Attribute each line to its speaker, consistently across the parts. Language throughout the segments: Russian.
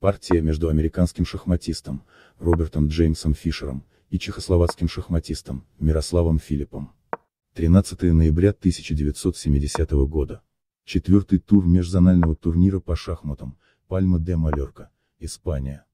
Speaker 1: Партия между американским шахматистом, Робертом Джеймсом Фишером, и чехословацким шахматистом, Мирославом Филиппом. 13 ноября 1970
Speaker 2: года. Четвертый тур межзонального турнира по шахматам, Пальма де Малерка,
Speaker 3: Испания.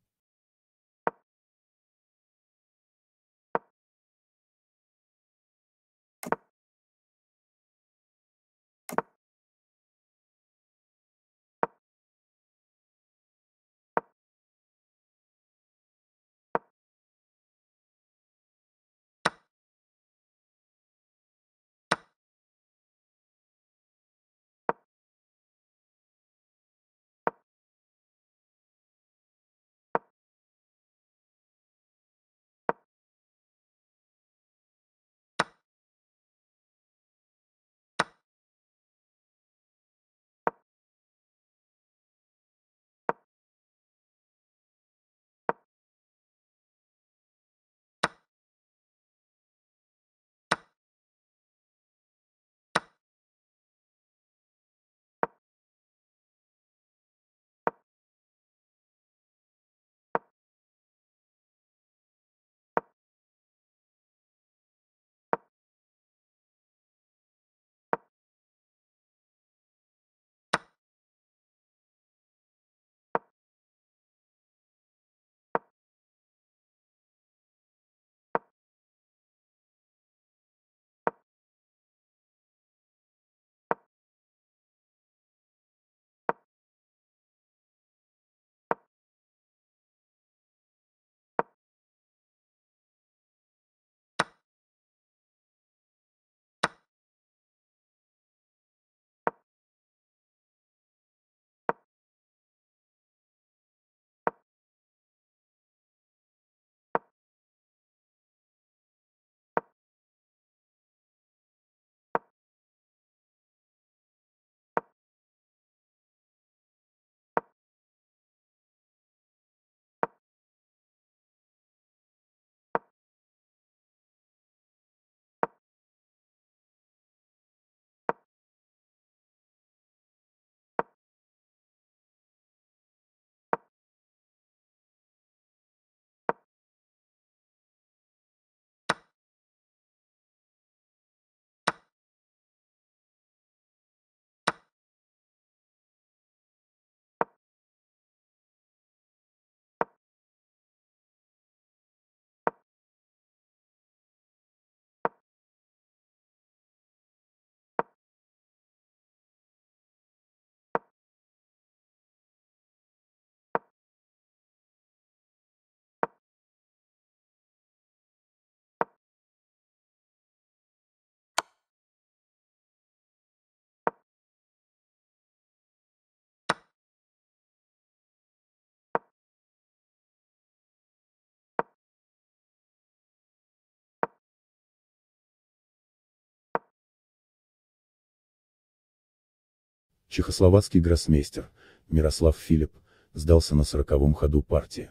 Speaker 3: Чехословацкий гроссмейстер, Мирослав Филипп, сдался на
Speaker 4: сороковом ходу партии.